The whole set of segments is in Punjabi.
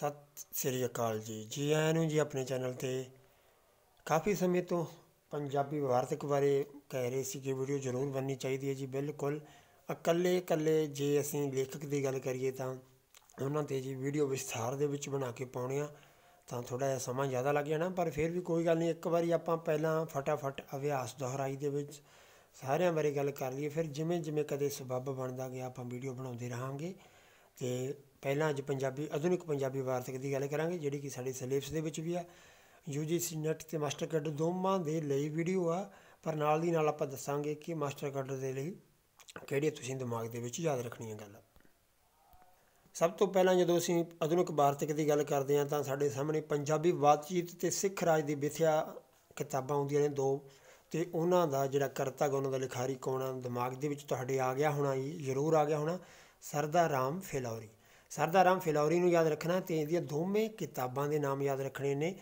ਸਤਿ ਸ੍ਰੀ ਅਕਾਲ ਜੀ ਜੀ ਆਇਆਂ ਨੂੰ ਜੀ ਆਪਣੇ ਚੈਨਲ ਤੇ ਕਾਫੀ ਸਮੇਂ ਤੋਂ ਪੰਜਾਬੀ ਵਾਰਤਕ ਬਾਰੇ ਕਹਿ ਰਹੇ ਸੀ ਕਿ ਵੀਡੀਓ ਜ਼ਰੂਰ ਬਣਨੀ ਚਾਹੀਦੀ ਹੈ ਜੀ ਬਿਲਕੁਲ ਇਕੱਲੇ ਇਕੱਲੇ ਜੇ ਅਸੀਂ ਲੇਖਕ ਦੀ ਗੱਲ ਕਰੀਏ ਤਾਂ ਉਹਨਾਂ ਤੇ ਜੀ ਵੀਡੀਓ ਵਿਸਥਾਰ ਦੇ ਵਿੱਚ ਬਣਾ ਕੇ ਪਾਉਣੇ ਆ ਤਾਂ ਥੋੜਾ ਜਿਹਾ ਸਮਾਂ ਜ਼ਿਆਦਾ ਲੱਗ ਜਾਣਾ ਪਰ ਫਿਰ ਵੀ ਕੋਈ ਗੱਲ ਨਹੀਂ ਇੱਕ ਵਾਰੀ ਆਪਾਂ ਪਹਿਲਾਂ ਫਟਾਫਟ ਅਭਿਆਸ ਦੁਹਰਾਈ ਦੇ ਵਿੱਚ ਸਾਰਿਆਂ ਬਾਰੇ ਗੱਲ ਕਰ ਲਈਏ ਫਿਰ ਜਿਵੇਂ ਜਿਵੇਂ ਕਦੇ ਸਬੱਬ ਬਣਦਾ ਗਿਆ ਆਪਾਂ ਵੀਡੀਓ ਬਣਾਉਂਦੇ ਰਹਾਂਗੇ ਤੇ ਪਹਿਲਾਂ ਅੱਜ ਪੰਜਾਬੀ ਆਧੁਨਿਕ ਪੰਜਾਬੀ ਵਾਰਤਕ ਦੀ ਗੱਲ ਕਰਾਂਗੇ ਜਿਹੜੀ ਕਿ ਸਾਡੇ ਸਿਲੇਬਸ ਦੇ ਵਿੱਚ ਵੀ ਆ ਯੂਜੀਸੀ ਨੈਟ ਤੇ ਮਾਸਟਰ ਕਾਡਰ ਦੋਵਾਂ ਦੇ ਲਈ ਵੀਡੀਓ ਆ ਪਰ ਨਾਲ ਦੀ ਨਾਲ ਆਪਾਂ ਦੱਸਾਂਗੇ ਕਿ ਮਾਸਟਰ ਕਾਡਰ ਦੇ ਲਈ ਕਿਹੜੀ ਤੁਸੀਂ ਦਿਮਾਗ ਦੇ ਵਿੱਚ ਯਾਦ ਰੱਖਣੀ ਹੈ ਗੱਲ ਸਭ ਤੋਂ ਪਹਿਲਾਂ ਜਦੋਂ ਅਸੀਂ ਆਧੁਨਿਕ ਵਾਰਤਕ ਦੀ ਗੱਲ ਕਰਦੇ ਹਾਂ ਤਾਂ ਸਾਡੇ ਸਾਹਮਣੇ ਪੰਜਾਬੀ ਬਾਤਚੀਤ ਤੇ ਸਿੱਖ ਰਾਜ ਦੀ ਵਿਥਿਆ ਕਿਤਾਬਾਂ ਆਉਂਦੀਆਂ ਨੇ ਦੋ ਤੇ ਉਹਨਾਂ ਦਾ ਜਿਹੜਾ ਕਰਤਾ ਗਾ ਉਹਨਾਂ ਦਾ ਲਿਖਾਰੀ ਕੌਣ ਆ ਦਿਮਾਗ ਦੇ ਵਿੱਚ ਤੁਹਾਡੇ ਆ ਗਿਆ ਹੋਣਾ ਜੀ ਜ਼ਰੂਰ ਆ ਗਿਆ ਹੋਣਾ ਸਰਦਾ ਰਾਮ ਫੇਲੌਰੀ ਸਰਦਾਰ ਰਾਮ ਫਿਲੌਰੀ ਨੂੰ ਯਾਦ ਰੱਖਣਾ ਤੇ ਇਹਦੀਆਂ ਦੋਵੇਂ ਕਿਤਾਬਾਂ ਦੇ ਨਾਮ ਯਾਦ ਰੱਖਣੇ ਨੇ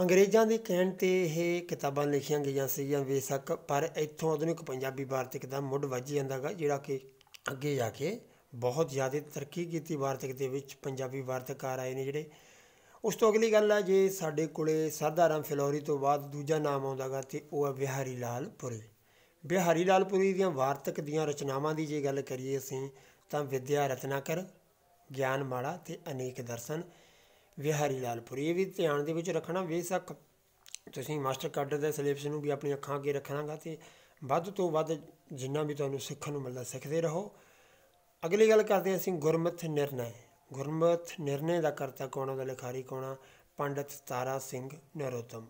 ਅੰਗਰੇਜ਼ਾਂ ਦੇ ਕਹਿਣ ਤੇ ਇਹ ਕਿਤਾਬਾਂ ਲਿਖੀਆਂ ਗਈਆਂ ਜਾਂ ਵੇਸਕ ਪਰ ਇੱਥੋਂ ਆਧੁਨਿਕ ਪੰਜਾਬੀ ਵਾਰਤਕ ਦਾ ਮੁੱਢ ਵੱਜ ਜਾਂਦਾਗਾ ਜਿਹੜਾ ਕਿ ਅੱਗੇ ਜਾ ਕੇ ਬਹੁਤ ਜ਼ਿਆਦਾ ਤਰੱਕੀ ਕੀਤੀ ਵਾਰਤਕ ਦੇ ਵਿੱਚ ਪੰਜਾਬੀ ਵਾਰਤਕਾਰ ਆਏ ਨੇ ਜਿਹੜੇ ਉਸ ਤੋਂ ਅਗਲੀ ਗੱਲ ਆ ਜੇ ਸਾਡੇ ਕੋਲੇ ਸਰਦਾਰ ਰਾਮ ਫਿਲੌਰੀ ਤੋਂ ਬਾਅਦ ਦੂਜਾ ਨਾਮ ਆਉਂਦਾਗਾ ਤੇ ਉਹ ਹੈ ਬਿਹਾਰੀ ਲਾਲ ਪੁਰੀ ਬਿਹਾਰੀ ਲਾਲ ਪੁਰੀ ਦੀਆਂ ਵਾਰਤਕ ਦੀਆਂ ਰਚਨਾਵਾਂ ਦੀ ਜੇ ਗੱਲ ਕਰੀਏ ਅਸੀਂ ਤਾਂ ਵਿਦਿਆ ਰਤਨਾਕਰ ਗਿਆਨ ਮਾਲਾ ਤੇ ਅਨੇਕ ਦਰਸ਼ਨ ਵਿਹਾਰੀ ਲਾਲਪੁਰ ਇਹ ਵੀ ਧਿਆਨ ਦੇ ਵਿੱਚ ਰੱਖਣਾ ਬੇਸ਼ੱਕ ਤੁਸੀਂ ਮਾਸਟਰ ਕਾਡਰ ਦੇ ਸਿਲੇਬਸ ਨੂੰ ਵੀ ਆਪਣੀ ਅੱਖਾਂ ਅੱਗੇ ਰੱਖਣਾਗਾ ਤੇ ਵੱਧ ਤੋਂ ਵੱਧ ਜਿੰਨਾ ਵੀ ਤੁਹਾਨੂੰ ਸਿੱਖਣ ਨੂੰ ਮਿਲਦਾ ਸਿੱਖਦੇ ਰਹੋ ਅਗਲੀ ਗੱਲ ਕਰਦੇ ਅਸੀਂ ਗੁਰਮਤਿ ਨਿਰਣੈ ਗੁਰਮਤਿ ਨਿਰਣੈ ਦਾ ਕਰਤਾ ਕੌਣ ਦਾ ਲਿਖਾਰੀ ਹੈ ਪੰਡਤ ਤਾਰਾ ਸਿੰਘ ਨਰੋਤਮ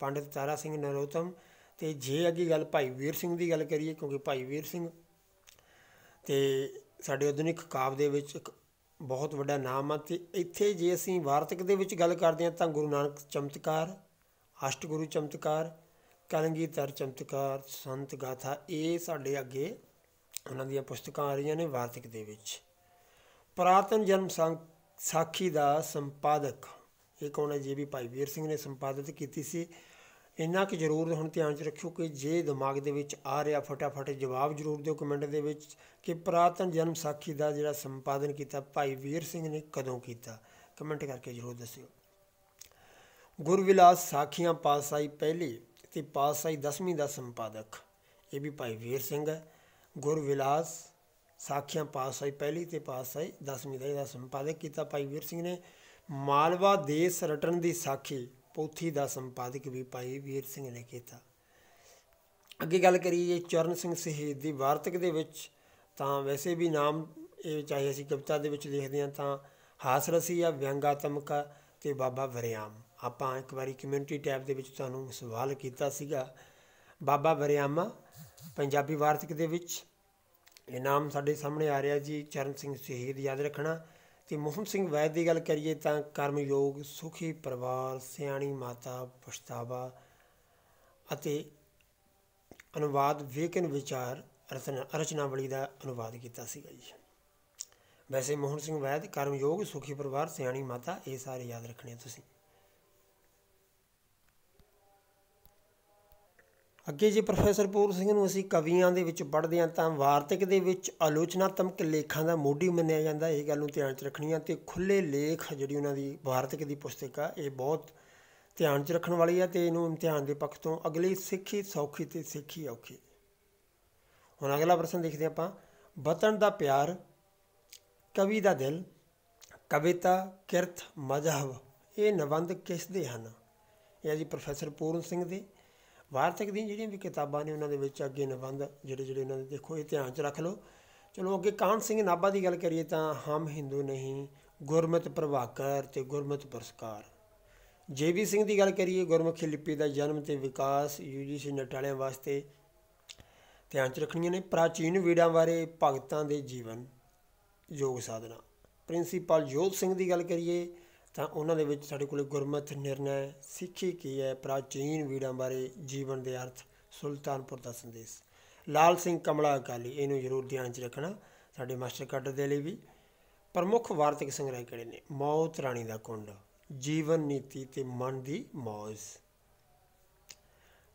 ਪੰਡਤ ਤਾਰਾ ਸਿੰਘ ਨਰੋਤਮ ਤੇ ਜੇ ਅੱਗੇ ਗੱਲ ਭਾਈ ਵੀਰ ਸਿੰਘ ਦੀ ਗੱਲ ਕਰੀਏ ਕਿਉਂਕਿ ਭਾਈ ਵੀਰ ਸਿੰਘ ਤੇ ਸਾਡੇ ਆਧੁਨਿਕ ਕਾਵ ਦੇ ਵਿੱਚ ਇੱਕ ਬਹੁਤ ਵੱਡਾ ਨਾਮ ਆ ਤੇ ਇੱਥੇ ਜੇ ਅਸੀਂ ਵਾਰਤਕ ਦੇ ਵਿੱਚ ਗੱਲ ਕਰਦੇ ਹਾਂ ਤਾਂ ਗੁਰੂ ਨਾਨਕ ਚਮਤਕਾਰ ਅਸ਼ਟ ਗੁਰੂ ਚਮਤਕਾਰ ਕਲੰਗੀਧਰ ਚਮਤਕਾਰ ਸੰਤ ਗਾਥਾ ਇਹ ਸਾਡੇ ਅੱਗੇ ਉਹਨਾਂ ਦੀਆਂ ਪੁਸਤਕਾਂ ਆ ਰਹੀਆਂ ਨੇ ਵਾਰਤਕ ਦੇ ਵਿੱਚ ਪ੍ਰਾਤਨ ਜਨਮ ਸਾਖੀ ਦਾ ਸੰਪਾਦਕ ਇਹ ਕੌਣ ਹੈ ਜੀ ਵੀ ਭਾਈ ਵੀਰ ਸਿੰਘ ਨੇ ਸੰਪਾਦਿਤ ਕੀਤੀ ਸੀ ਇੰਨਾ ਕਿ ਜ਼ਰੂਰ ਹੁਣ ਧਿਆਨ 'ਚ ਰੱਖਿਓ ਕਿ ਜੇ ਦਿਮਾਗ ਦੇ ਵਿੱਚ ਆ ਰਿਹਾ ਫਟਾਫਟ ਜਵਾਬ ਜ਼ਰੂਰ ਦਿਓ ਕਮੈਂਟ ਦੇ ਵਿੱਚ ਕਿ ਪ੍ਰਾਤਨ ਜਨਮ ਸਾਖੀ ਦਾ ਜਿਹੜਾ ਸੰਪਾਦਨ ਕੀਤਾ ਭਾਈ ਵੀਰ ਸਿੰਘ ਨੇ ਕਦੋਂ ਕੀਤਾ ਕਮੈਂਟ ਕਰਕੇ ਜ਼ਰੂਰ ਦੱਸਿਓ ਗੁਰਵਿਲਾਸ ਸਾਖੀਆਂ ਪਾਸਾਈ ਪਹਿਲੀ ਤੇ ਪਾਸਾਈ 10ਵੀਂ ਦਾ ਸੰਪਾਦਕ ਇਹ ਵੀ ਭਾਈ ਵੀਰ ਸਿੰਘ ਹੈ ਗੁਰਵਿਲਾਸ ਸਾਖੀਆਂ ਪਾਸਾਈ ਪਹਿਲੀ ਤੇ ਪਾਸਾਈ 10ਵੀਂ ਦਾ ਸੰਪਾਦਕ ਕੀਤਾ ਭਾਈ ਵੀਰ ਸਿੰਘ ਨੇ ਮਾਲਵਾ ਦੇਸ ਰਟਨ ਦੀ ਸਾਖੀ ਪੋਥੀ ਦਾ ਸੰਪਾਦਕ ਵੀ ਭਾਈ ਵੀਰ ਸਿੰਘ ਨੇ ਕੀਤਾ ਅੱਗੇ ਗੱਲ ਕਰੀਏ ਚਰਨ ਸਿੰਘ ਸਹੀਦ ਦੀ ਵਾਰਤਕ ਦੇ ਵਿੱਚ ਤਾਂ ਵੈਸੇ ਵੀ ਨਾਮ ਇਹ ਚਾਹੇ ਅਸੀਂ ਕਵਿਤਾ ਦੇ ਵਿੱਚ ਲਿਖਦੇ ਹਾਂ ਤਾਂ ਹਾਸ ਰਸੀ ਜਾਂ ਵਿਅੰਗਾਤਮਕ ਤੇ ਬਾਬਾ ਵਰਿਆਮ ਆਪਾਂ ਇੱਕ ਵਾਰੀ ਕਮਿਊਨਿਟੀ ਟੈਬ ਦੇ ਵਿੱਚ ਤੁਹਾਨੂੰ ਸਵਾਲ ਕੀਤਾ ਸੀਗਾ ਬਾਬਾ ਵਰਿਆਮਾ ਪੰਜਾਬੀ ਵਾਰਤਕ ਦੇ ਵਿੱਚ ਇਹ ਨਾਮ ਸਾਡੇ ਸਾਹਮਣੇ ਆ ਰਿਹਾ ਜੀ ਚਰਨ ਸਿੰਘ ਸਹੀਦ ਯਾਦ ਰੱਖਣਾ ਤੇ ਮੋਹਨ ਸਿੰਘ ਵੈਦ ਦੀ ਗੱਲ ਕਰੀਏ ਤਾਂ ਕਰਮਯੋਗ ਸੁਖੀ ਪਰਿਵਾਰ ਸਿਆਣੀ ਮਾਤਾ ਪਛਤਾਵਾ ਅਤੇ ਅਨੁਵਾਦ ਵੇਕਨ ਵਿਚਾਰ ਰਚਨਾ ਰਚਨਾਵਲੀ ਦਾ ਅਨੁਵਾਦ ਕੀਤਾ ਸੀਗਾ ਜੀ ਵੈਸੇ ਮੋਹਨ ਸਿੰਘ ਵੈਦ ਕਰਮਯੋਗ ਸੁਖੀ ਪਰਿਵਾਰ ਸਿਆਣੀ ਮਾਤਾ ਇਹ ਸਾਰੇ ਯਾਦ ਰੱਖਣੇ ਤੁਸੀਂ ਅੱਗੇ ਜੀ ਪ੍ਰੋਫੈਸਰ ਪੂਰਨ ਸਿੰਘ ਨੂੰ ਅਸੀਂ ਕਵੀਆਂ ਦੇ ਵਿੱਚ ਪੜ੍ਹਦੇ ਹਾਂ ਤਾਂ ਵਾਰਤਕ ਦੇ ਵਿੱਚ ਆਲੋਚਨਾਤਮਕ ਲੇਖਾਂ ਦਾ ਮੋਢੀ ਮੰਨਿਆ ਜਾਂਦਾ ਇਹ ਗੱਲ ਨੂੰ ਧਿਆਨ 'ਚ ਰੱਖਣੀ ਆ ਤੇ ਖੁੱਲੇ ਲੇਖ ਜਿਹੜੀ ਉਹਨਾਂ ਦੀ ਵਾਰਤਕ ਦੀ ਪੁਸਤਕ ਆ ਇਹ ਬਹੁਤ ਧਿਆਨ 'ਚ ਰੱਖਣ ਵਾਲੀ ਆ ਤੇ ਇਹਨੂੰ ਇਮਤਿਹਾਨ ਦੇ ਪੱਖ ਤੋਂ ਅਗਲੀ ਸਿੱਖੀ ਸੌਖੀ ਤੇ ਸਿੱਖੀ ਔਖੀ ਹੁਣ ਅਗਲਾ ਪ੍ਰਸ਼ਨ ਦੇਖਦੇ ਆਪਾਂ ਵਤਨ ਦਾ ਪਿਆਰ ਕਵੀ ਦਾ ਦਿਲ ਕਵਿਤਾ ਕਿਰਤ ਮਜ਼ਹਬ ਇਹ ਨਿਬੰਧ ਕਿਸ ਦੇ ਹਨ ਇਹ ਜੀ ਪ੍ਰੋਫੈਸਰ ਪੂਰਨ ਸਿੰਘ ਦੇ ਵਾਰਤਕ ਦੀਆਂ ਜਿਹੜੀਆਂ ਵੀ ਕਿਤਾਬਾਂ ਨੇ ਉਹਨਾਂ ਦੇ ਵਿੱਚ ਅੱਗੇ ਨਿਬੰਧ ਜਿਹੜੇ ਜਿਹੜੇ ਉਹਨਾਂ ਦੇ ਦੇਖੋ ਇਹ ਧਿਆਨ 'ਚ ਰੱਖ ਲਓ ਚਲੋ ਅੱਗੇ ਕਾਂਤ ਸਿੰਘ ਨਾਭਾ ਦੀ ਗੱਲ ਕਰੀਏ ਤਾਂ ਹਮ ਹਿੰਦੂ ਨਹੀਂ ਗੁਰਮਤ ਪ੍ਰਭਾਕਰ ਤੇ ਗੁਰਮਤ ਪੁਰਸਕਾਰ ਜੇਵੀ ਸਿੰਘ ਦੀ ਗੱਲ ਕਰੀਏ ਗੁਰਮੁਖੀ ਲਿਪੀ ਦਾ ਜਨਮ ਤੇ ਵਿਕਾਸ ਯੂਜੀਸੀ ਨਟਾਲਿਆਂ ਵਾਸਤੇ ਧਿਆਨ 'ਚ ਰੱਖਣੀਆਂ ਨੇ ਪ੍ਰਾਚੀਨ ਵੀੜਾਂ ਬਾਰੇ ਭਗਤਾਂ ਦੇ ਜੀਵਨ ਯੋਗ ਸਾਧਨਾ ਪ੍ਰਿੰਸੀਪਲ ਜੋਤ ਸਿੰਘ ਦੀ ਗੱਲ ਕਰੀਏ ਤਾਂ ਉਹਨਾਂ ਦੇ ਵਿੱਚ ਸਾਡੇ ਕੋਲ ਗੁਰਮਤਿ ਨਿਰਣੈ ਸਿੱਖੀ ਕੀ ਹੈ ਪ੍ਰਾਚੀਨ ਵੀੜਾਂ ਬਾਰੇ ਜੀਵਨ ਦੇ ਅਰਥ ਸੁਲਤਾਨਪੁਰ ਦਾ ਸੰਦੇਸ਼ ਲਾਲ ਸਿੰਘ ਕਮਲਾ ਅਕਾਲੀ ਇਹਨੂੰ ਜ਼ਰੂਰ ਧਿਆਨ 'ਚ ਰੱਖਣਾ ਸਾਡੇ ਮਾਸਟਰ ਕੱਟ ਦੇ ਲਈ ਵੀ ਪ੍ਰਮੁੱਖ ਵਾਰਤਕ ਸੰਗ੍ਰਹਿ ਕਿਹੜੇ ਨੇ ਮੌਤ ਰਾਣੀ ਦਾ ਕੁੰਡ ਜੀਵਨ ਨੀਤੀ ਤੇ ਮਨ ਦੀ ਮੌਜ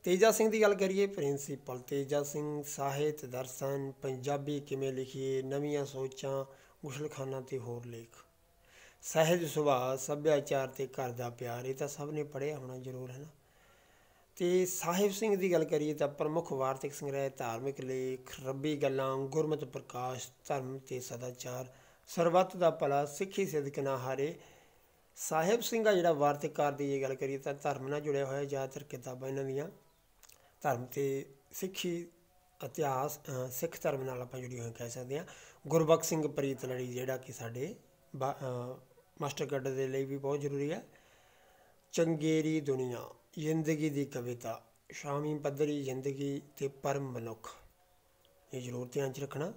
ਤੇਜਾ ਸਿੰਘ ਦੀ ਗੱਲ ਕਰੀਏ ਪ੍ਰਿੰਸੀਪਲ ਤੇਜਾ ਸਿੰਘ ਸਾਹਿਤ ਦਰਸ਼ਨ ਪੰਜਾਬੀ ਕਿਵੇਂ ਲਿਖੀਏ ਨਵੀਆਂ ਸੋਚਾਂ ਗੁਸਲਖਾਨਾ ਤੇ ਹੋਰ ਲੇਖ ਸਹਿਜ ਸੁਭਾਅ ਸੱਭਿਆਚਾਰ ਤੇ ਘਰ ਦਾ ਪਿਆਰ ਇਹ ਤਾਂ ਸਭ ਨੇ ਪੜਿਆ ਹੋਣਾ ਜ਼ਰੂਰ ਹੈ ਨਾ ਤੇ ਸਾਹਿਬ ਸਿੰਘ ਦੀ ਗੱਲ ਕਰੀਏ ਤਾਂ ਪ੍ਰਮੁੱਖ ਵਾਰਤਕ ਸੰਗ੍ਰਹਿ ਧਾਰਮਿਕ ਲੇਖ ਰੱਬੀ ਗੱਲਾਂ ਗੁਰਮਤ ਪ੍ਰਕਾਸ਼ ਧਰਮ ਤੇ ਸਦਾਚਾਰ ਸਰਬੱਤ ਦਾ ਭਲਾ ਸਿੱਖੀ ਸਿੱਧਕ ਨਾ ਹਾਰੇ ਸਾਹਿਬ ਸਿੰਘ ਦਾ ਜਿਹੜਾ ਵਾਰਤਕਾਰ ਦੀ ਇਹ ਗੱਲ ਕਰੀਏ ਤਾਂ ਧਰਮ ਨਾਲ ਜੁੜਿਆ ਹੋਇਆ ਜ਼ਿਆਦਾਤਰ ਕਿਤਾਬਾਂ ਇਹਨਾਂ ਦੀਆਂ ਧਰਮ ਤੇ ਸਿੱਖੀ ਇਤਿਹਾਸ ਸਿੱਖ ਧਰਮ ਨਾਲ ਆਪਾਂ ਜੁੜੀ ਹੋਈ ਕਹਿ ਸਕਦੇ ਹਾਂ ਗੁਰਬਖਸ਼ ਸਿੰਘ ਪ੍ਰੀਤ ਲੜੀ ਜਿਹੜਾ ਕਿ ਸਾਡੇ ਮਾਸਟਰ ਕਾਰਡ ਦੇ ਲਈ ਵੀ ਬਹੁਤ ਜ਼ਰੂਰੀ ਹੈ ਚੰਗੇਰੀ ਦੁਨੀਆ ਜ਼ਿੰਦਗੀ ਦੀ ਕਵਿਤਾ ਸ਼ਾਮੀ ਪੱਧਰੀ ਜ਼ਿੰਦਗੀ ਤੇ ਪਰਮ ਮਨੁੱਖ ਇਹ ਜ਼ਰੂਰ ਧਿਆਨ 'ਚ ਰੱਖਣਾ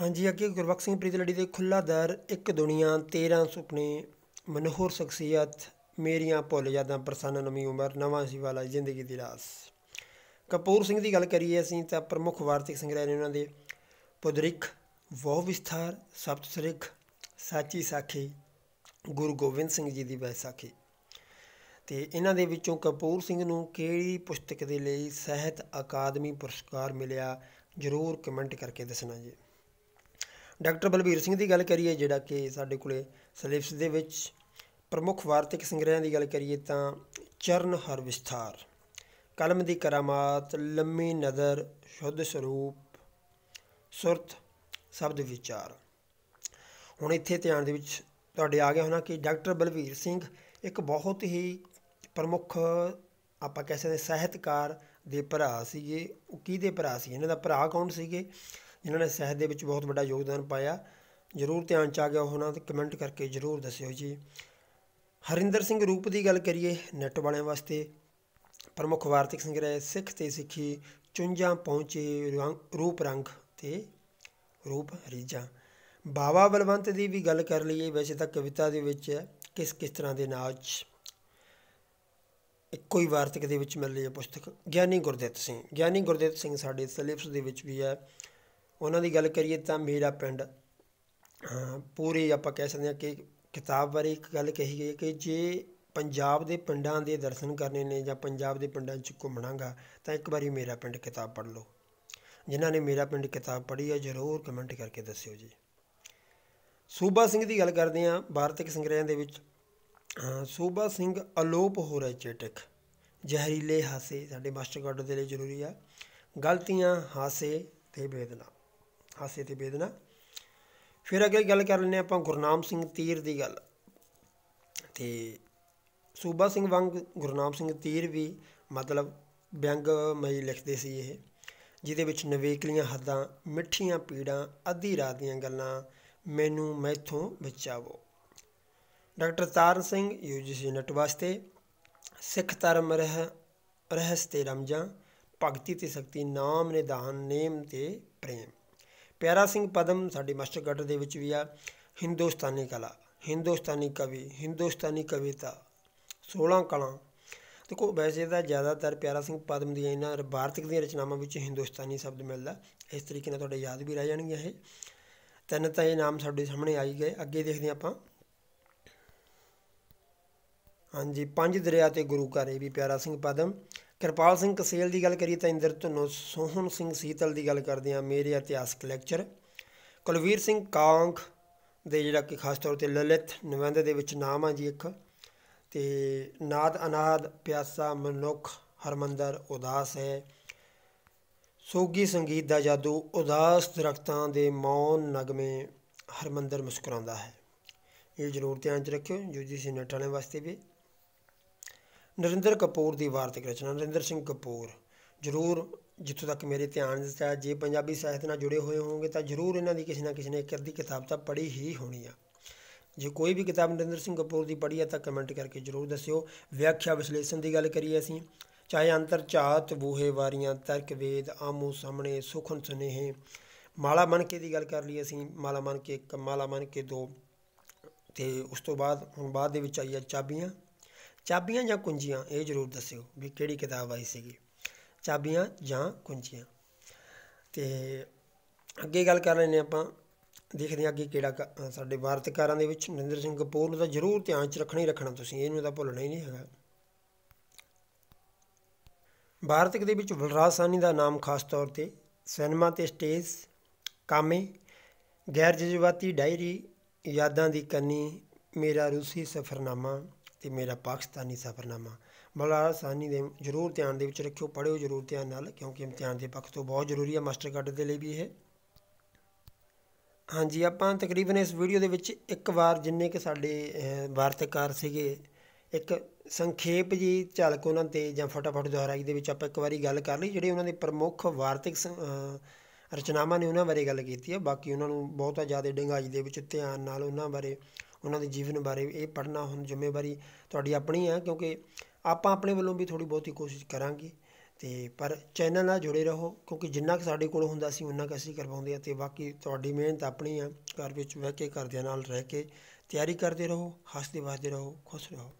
ਹਾਂਜੀ ਅੱਗੇ ਗੁਰਬਖਸ਼ ਸਿੰਘ ਪ੍ਰੀਤਲੜੀ ਦੇ ਖੁੱਲਾ ਦਰ ਇੱਕ ਦੁਨੀਆ 13 ਸੁਪਨੇ ਮਨਹੋਰ ਸ਼ਖਸੀਅਤ ਮੇਰੀਆਂ ਭੁੱਲ ਯਾਦਾਂ ਪ੍ਰਸੰਨ ਨਵੀਂ ਉਮਰ ਨਵਾਂ ਸੀ ਵਾਲਾ ਜ਼ਿੰਦਗੀ ਦੀ ਰਾਸ ਕਪੂਰ ਸਿੰਘ ਦੀ ਗੱਲ ਕਰੀਏ ਅਸੀਂ ਤਾਂ ਪ੍ਰਮੁੱਖ ਵਾਰਤਕ ਸੰਗ੍ਰਹਿ ਨੇ ਉਹਨਾਂ ਦੇ ਪੁਦਰਿਕ ਵੋ ਵਿਸਥਾਰ ਸਬਤ ਸ੍ਰਿਖ ਸਾਚੀ ਸਾਖੀ ਗੁਰੂ ਗੋਬਿੰਦ ਸਿੰਘ ਜੀ ਦੀ ਵੈਸਾਖੀ ਤੇ ਇਹਨਾਂ ਦੇ ਵਿੱਚੋਂ ਕਪੂਰ ਸਿੰਘ ਨੂੰ ਕਿਹੜੀ ਪੁਸਤਕ ਦੇ ਲਈ ਸਹਿਤ ਅਕਾਦਮੀ ਪੁਰਸਕਾਰ ਮਿਲਿਆ ਜਰੂਰ ਕਮੈਂਟ ਕਰਕੇ ਦੱਸਣਾ ਜੀ ਡਾਕਟਰ ਬਲਬੀਰ ਸਿੰਘ ਦੀ ਗੱਲ ਕਰੀਏ ਜਿਹੜਾ ਕਿ ਸਾਡੇ ਕੋਲੇ ਸਿਲੇਬਸ ਦੇ ਵਿੱਚ ਪ੍ਰਮੁੱਖ ਵਾਰਤਕ ਸੰਗ੍ਰਹਿਆਂ ਦੀ ਗੱਲ ਕਰੀਏ ਤਾਂ ਚਰਨ ਹਰ ਵਿਸਥਾਰ ਕਲਮ ਦੀ ਕਰਾਮਾਤ ਲੰਮੀ ਨਜ਼ਰ ਸ਼ੁੱਧ ਸਰੂਪ ਸੁਰਤ ਸ਼ਬਦ ਵਿਚਾਰ ਹੁਣ ਇੱਥੇ ਧਿਆਨ ਦੇ ਵਿੱਚ ਤੁਹਾਡੇ ਆ ਗਿਆ ਹੋਣਾ ਕਿ ਡਾਕਟਰ ਬਲਵੀਰ ਸਿੰਘ ਇੱਕ ਬਹੁਤ ਹੀ ਪ੍ਰਮੁੱਖ ਆਪਾਂ ਕਹਿ ਸਕਦੇ ਸਾਹਿਤਕਾਰ ਦੇ ਭਰਾ ਸੀਗੇ ਉਹ ਕਿਹਦੇ ਭਰਾ ਸੀ ਇਹਨਾਂ ਦਾ ਭਰਾ ਕੌਣ ਸੀਗੇ ਜਿਨ੍ਹਾਂ ਨੇ ਸਾਹਿਤ ਦੇ ਵਿੱਚ ਬਹੁਤ ਵੱਡਾ ਯੋਗਦਾਨ ਪਾਇਆ ਜ਼ਰੂਰ ਧਿਆਨ ਚ ਆ ਗਿਆ ਹੋਣਾ ਤੇ ਕਮੈਂਟ ਕਰਕੇ ਜ਼ਰੂਰ ਦੱਸਿਓ ਜੀ ਹਰਿੰਦਰ ਸਿੰਘ ਰੂਪ ਦੀ ਗੱਲ ਕਰੀਏ ਨੈਟ ਵਾਲਿਆਂ ਵਾਸਤੇ ਪ੍ਰਮੁੱਖ ਵਾਰਤਿਕ ਸੰਗ੍ਰਹਿ ਸਿੱਖ ਤੇ ਸਿੱਖੀ ਚੁੰਝਾਂ ਪਹੁੰਚੇ ਰੂਪ ਰੰਗ ਤੇ ਰੂਪ ਰੀਜਾ ਬਾਵਾ ਬਲਵੰਤ ਦੀ ਵੀ ਗੱਲ ਕਰ ਲਈਏ ਵੈਸੇ ਤਾਂ ਕਵਿਤਾ ਦੇ ਵਿੱਚ ਕਿਸ ਕਿਸ ਤਰ੍ਹਾਂ ਦੇ ਨਾਚ ਇੱਕੋ ਹੀ ਵਾਰਤਕ ਦੇ ਵਿੱਚ ਮਿਲ ਲਈ ਹੈ ਪੁਸਤਕ ਗਿਆਨੀ ਗੁਰਦੇਵ ਸਿੰਘ ਗਿਆਨੀ ਗੁਰਦੇਵ ਸਿੰਘ ਸਾਡੇ ਸਲਿਪਸ ਦੇ ਵਿੱਚ ਵੀ ਹੈ ਉਹਨਾਂ ਦੀ ਗੱਲ ਕਰੀਏ ਤਾਂ ਮੇਰਾ ਪਿੰਡ ਪੂਰੀ ਆਪਾਂ ਕਹਿ ਸਕਦੇ ਹਾਂ ਕਿ ਕਿਤਾਬ ਬਾਰੇ ਇੱਕ ਗੱਲ ਕਹੀ ਗਈ ਕਿ ਜੇ ਪੰਜਾਬ ਦੇ ਪਿੰਡਾਂ ਦੇ ਦਰਸ਼ਨ ਕਰਨੇ ਨੇ ਜਾਂ ਪੰਜਾਬ ਦੇ ਪਿੰਡਾਂ 'ਚ ਘੁੰਮਣਾਗਾ ਤਾਂ ਇੱਕ ਵਾਰੀ ਮੇਰਾ ਪਿੰਡ ਕਿਤਾਬ ਪੜ੍ਹ ਲਓ ਜਿਨ੍ਹਾਂ ਨੇ ਮੇਰਾ ਪਿੰਡ ਕਿਤਾਬ ਪੜ੍ਹੀ ਹੈ ਜ਼ਰੂਰ ਕਮੈਂਟ ਕਰਕੇ ਦੱਸਿਓ ਜੀ ਸੂਬਾ ਸਿੰਘ ਦੀ ਗੱਲ ਕਰਦੇ ਹਾਂ ਭਾਰਤਿਕ ਸੰਗ੍ਰਹਿਾਂ ਦੇ ਵਿੱਚ ਸੂਬਾ ਸਿੰਘ ਅਲੋਪ ਹੋ ਰਿਹਾ ਚੇਟਕ ਜ਼ਹਿਰੀਲੇ ਹਾਸੇ ਸਾਡੇ ਮਾਸਟਰ ਗਾਰਡਨ ਦੇ ਲਈ ਜ਼ਰੂਰੀ ਆ ਗਲਤੀਆਂ ਹਾਸੇ ਤੇ ਬੇਦਨਾ ਹਾਸੇ ਤੇ ਬੇਦਨਾ ਫਿਰ ਅਗਲੀ ਗੱਲ ਕਰ ਲੈਂਦੇ ਆਪਾਂ ਗੁਰਨਾਮ ਸਿੰਘ ਤੀਰ ਦੀ ਗੱਲ ਤੇ ਸੂਬਾ ਸਿੰਘ ਵਾਂਗ ਗੁਰਨਾਮ ਸਿੰਘ ਤੀਰ ਵੀ ਮਤਲਬ ਵਿਅੰਗ ਮਈ ਲਿਖਦੇ ਸੀ ਇਹ ਜਿਹਦੇ ਵਿੱਚ ਨਵੇਕਲੀਆਂ ਹੱਦਾਂ ਮਿੱਠੀਆਂ ਪੀੜਾਂ ਅੱਧੀ ਰਾਤ ਦੀਆਂ ਗੱਲਾਂ ਮੈਨੂੰ ਮੈਥੋਂ ਬਚਾਵੋ doctor Taran Singh UGC NET ਵਾਸਤੇ ਸਿੱਖ ਧਰਮ ਰਹਿ ਰਹਿਸ ਤੇ ਰਮਜਾਂ ਭਗਤੀ ਤੇ ਸ਼ਕਤੀ ਨਾਮ ਨਿਦਾਨ ਨੇਮ ਤੇ ਪ੍ਰੇਮ ਪਿਆਰਾ ਸਿੰਘ ਪਦਮ ਸਾਡੇ ਮਾਸਟਰ ਗੱਡ ਦੇ ਵਿੱਚ ਵੀ ਆ ਹਿੰਦੁਸਤਾਨੀ ਕਲਾ ਹਿੰਦੁਸਤਾਨੀ ਕਵੀ ਹਿੰਦੁਸਤਾਨੀ ਕਵਿਤਾ 16 ਕਲਾ ਦੇਖੋ ਵੈਸੇ ਤਾਂ ਜ਼ਿਆਦਾਤਰ ਪਿਆਰਾ ਸਿੰਘ ਪਦਮ ਦੀਆਂ ਇਹਨਾਂ ਭਾਰਤਿਕ ਦੀਆਂ ਰਚਨਾਵਾਂ ਵਿੱਚ ਹਿੰਦੁਸਤਾਨੀ ਸ਼ਬਦ ਮਿਲਦਾ ਇਸ ਤਰੀਕੇ ਨਾਲ ਤੁਹਾਡੇ ਯਾਦ ਵੀ ਰਹਿ ਜਾਣਗੇ ਇਹ ਤਿੰਨ ਤਾਂ ਇਹ ਨਾਮ ਸਾਡੇ ਸਾਹਮਣੇ ਆਈ ਗਏ ਅੱਗੇ ਦੇਖਦੇ ਆਪਾਂ ਹਾਂਜੀ ਪੰਜ ਦਰਿਆ ਤੇ ਗੁਰੂ ਘਰ ਇਹ ਵੀ ਪਿਆਰਾ ਸਿੰਘ ਪਦਮ ਕਿਰਪਾਲ ਸਿੰਘ ਕਸੇਲ ਦੀ ਗੱਲ ਕਰੀਏ ਤਾਂ ਇੰਦਰ ਧਨੋ ਸੋਹਣ ਸਿੰਘ ਸੀਤਲ ਦੀ ਗੱਲ ਕਰਦੇ ਆ ਮੇਰੇ ਇਤਿਹਾਸਕ ਲੈਕਚਰ ਕੁਲਵੀਰ ਸਿੰਘ ਕਾਂਖ ਦੇ ਜਿਹੜਾ ਕਿ ਖਾਸ ਤੌਰ ਤੇ ਲਲਿਤ ਨਿਵੰਦ ਦੇ ਵਿੱਚ ਨਾਮ ਆ ਜੀ ਇੱਕ ਤੇ ਨਾਦ ਅਨਾਦ ਪਿਆਸਾ ਮਨੁੱਖ ਹਰਮੰਦਰ ਉਦਾਸ ਹੈ ਸੋਗੀ ਸੰਗੀਤ ਦਾ ਜਾਦੂ ਉਦਾਸ ਦਰਖਤਾਂ ਦੇ ਮੌਨ ਨਗਮੇ ਹਰਮੰਦਰ ਮੁਸਕਰਾਉਂਦਾ ਹੈ ਇਹ ਜ਼ਰੂਰ ਧਿਆਨ 'ਚ ਰੱਖਿਓ ਯੂਜੀਸੀ ਨੈਟ ਵਾਲਿਆਂ ਵਾਸਤੇ ਵੀ ਨਰਿੰਦਰ ਕਪੂਰ ਦੀ ਵਾਰਤਕ ਰਚਨਾ ਨਰਿੰਦਰ ਸਿੰਘ ਕਪੂਰ ਜ਼ਰੂਰ ਜਿੱਥੋਂ ਤੱਕ ਮੇਰੇ ਧਿਆਨ 'ਚ ਆ ਜੇ ਪੰਜਾਬੀ ਸਾਹਿਤ ਨਾਲ ਜੁੜੇ ਹੋਏ ਹੋਵੋਗੇ ਤਾਂ ਜ਼ਰੂਰ ਇਹਨਾਂ ਦੀ ਕਿਸੇ ਨਾ ਕਿਸੇ ਨੇ ਇੱਕ ਅੱਧੀ ਕਿਤਾਬ ਤਾਂ ਪੜ੍ਹੀ ਹੀ ਹੋਣੀ ਆ ਜੇ ਕੋਈ ਵੀ ਕਿਤਾਬ ਨਰਿੰਦਰ ਸਿੰਘ ਕਪੂਰ ਦੀ ਪੜ੍ਹੀ ਹੈ ਤਾਂ ਕਮੈਂਟ ਕਰਕੇ ਜ਼ਰੂਰ ਦੱਸਿਓ ਵਿਆਖਿਆ ਵਿਸ਼ਲੇਸ਼ਣ ਦੀ ਗੱਲ ਕਰੀਏ ਅਸੀਂ ਚਾਹੇ ਅੰਤਰ ਚਾਤ ਬੂਹੇ ਵਾਰੀਆਂ ਤਰਕ ਵੇਦ ਆਮੂ ਸਾਹਮਣੇ ਸੁਖਨ ਸੁਨੇਹੇ ਮਾਲਾ ਮਨ ਕੇ ਦੀ ਗੱਲ ਕਰ ਲਈ ਅਸੀਂ ਮਾਲਾ ਮਨ ਕੇ ਇੱਕ ਮਾਲਾ ਮਨ ਕੇ ਦੋ ਤੇ ਉਸ ਤੋਂ ਬਾਅਦ ਹੁਣ ਬਾਅਦ ਦੇ ਵਿੱਚ ਆਈਆਂ ਚਾਬੀਆਂ ਚਾਬੀਆਂ ਜਾਂ ਕੁੰਜੀਆਂ ਇਹ ਜ਼ਰੂਰ ਦੱਸਿਓ ਵੀ ਕਿਹੜੀ ਕਿਤਾਬ ਆਈ ਸੀਗੀ ਚਾਬੀਆਂ ਜਾਂ ਕੁੰਜੀਆਂ ਤੇ ਅੱਗੇ ਗੱਲ ਕਰ ਲੈਨੇ ਆਪਾਂ ਦੇਖਦੇ ਹਾਂ ਅੱਗੇ ਕਿਹੜਾ ਸਾਡੇ ਭਾਰਤਕਾਰਾਂ ਦੇ ਵਿੱਚ ਨਰਿੰਦਰ ਸਿੰਘ ਕਪੂਰ ਨੂੰ ਤਾਂ ਜ਼ਰੂਰ ਧਿਆਨ 'ਚ ਰੱਖਣਾ ਹੀ ਰੱਖਣਾ ਤੁਸੀਂ ਇਹਨੂੰ ਤਾਂ ਭੁੱਲਣਾ ਹੀ ਨਹੀਂ ਹੈਗਾ ਭਾਰਤਕ ਦੇ ਵਿੱਚ ਬਲਰਾਜ ਸਾਨੀ ਦਾ ਨਾਮ ਖਾਸ ਤੌਰ ਤੇ ਸਿਨੇਮਾ ਤੇ ਸਟੇਜ ਕਾਮੇ ਗੈਰ ਜਜ਼ਬਾਤੀ ਡਾਇਰੀ ਯਾਦਾਂ ਦੀ ਕੰਨੀ ਮੇਰਾ ਰੂਸੀ ਸਫਰਨਾਮਾ ਤੇ ਮੇਰਾ ਪਾਕਿਸਤਾਨੀ ਸਫਰਨਾਮਾ ਬਲਰਾਜ ਸਾਨੀ ਦੇ ਜ਼ਰੂਰ ਧਿਆਨ ਦੇ ਵਿੱਚ ਰੱਖਿਓ ਪੜਿਓ ਜ਼ਰੂਰ ਧਿਆਨ ਨਾਲ ਕਿਉਂਕਿ ਇਮਤਿਹਾਨ ਦੇ ਪੱਖ ਤੋਂ ਬਹੁਤ ਜ਼ਰੂਰੀ ਹੈ ਮਾਸਟਰ ਕਾਰਡ ਦੇ ਲਈ ਵੀ ਇਹ ਹਾਂਜੀ ਆਪਾਂ ਤਕਰੀਬਨ ਇਸ ਵੀਡੀਓ ਦੇ ਵਿੱਚ ਇੱਕ ਵਾਰ ਜਿੰਨੇ ਕਿ ਸਾਡੇ ਵਾਰਤਕਾਰ ਸੀਗੇ ਇੱਕ ਸੰਖੇਪ ਜੀ ਝਲਕ ਉਹਨਾਂ ਤੇ ਜਾਂ ਫਟਾਫਟ ਦੁਆਰਾ ਦੇ ਵਿੱਚ ਆਪਾਂ ਇੱਕ ਵਾਰੀ ਗੱਲ ਕਰ ਲਈ ਜਿਹੜੇ ਉਹਨਾਂ ਦੇ ਪ੍ਰਮੁੱਖ ਵਾਰਤਕ ਰਚਨਾਵਾਂ ਨੇ ਉਹਨਾਂ ਬਾਰੇ ਗੱਲ ਕੀਤੀ ਹੈ ਬਾਕੀ ਉਹਨਾਂ ਨੂੰ ਬਹੁਤਾ ਜ਼ਿਆਦਾ ਡੰਗਾਈ ਦੇ ਵਿੱਚ ਧਿਆਨ ਨਾਲ ਉਹਨਾਂ ਬਾਰੇ ਉਹਨਾਂ ਦੇ ਜੀਵਨ ਬਾਰੇ ਇਹ ਪੜਨਾ ਹੁਣ ਜ਼ਿੰਮੇਵਾਰੀ ਤੁਹਾਡੀ ਆਪਣੀ ਹੈ ਕਿਉਂਕਿ ਆਪਾਂ ਆਪਣੇ ਵੱਲੋਂ ਵੀ ਥੋੜੀ ਬਹੁਤੀ ਕੋਸ਼ਿਸ਼ ਕਰਾਂਗੇ ਤੇ ਪਰ ਚੈਨਲ ਨਾਲ ਜੁੜੇ ਰਹੋ ਕਿਉਂਕਿ ਜਿੰਨਾ ਕਿ ਸਾਡੇ ਕੋਲ ਹੁੰਦਾ ਸੀ ਉਹਨਾਂ ਕਿ ਅਸੀਂ ਕਰਵਾਉਂਦੇ ਆ ਤੇ ਬਾਕੀ ਤੁਹਾਡੀ ਮਿਹਨਤ ਆਪਣੀ ਆ ਘਰ ਵਿੱਚ ਬਹਿ ਕੇ ਘਰਦਿਆਂ ਨਾਲ ਰਹਿ ਕੇ ਤਿਆਰੀ ਕਰਦੇ ਰਹੋ ਹੱਸਦੇ ਵਾਜਦੇ ਰਹੋ ਖੁਸ਼ ਰਹੋ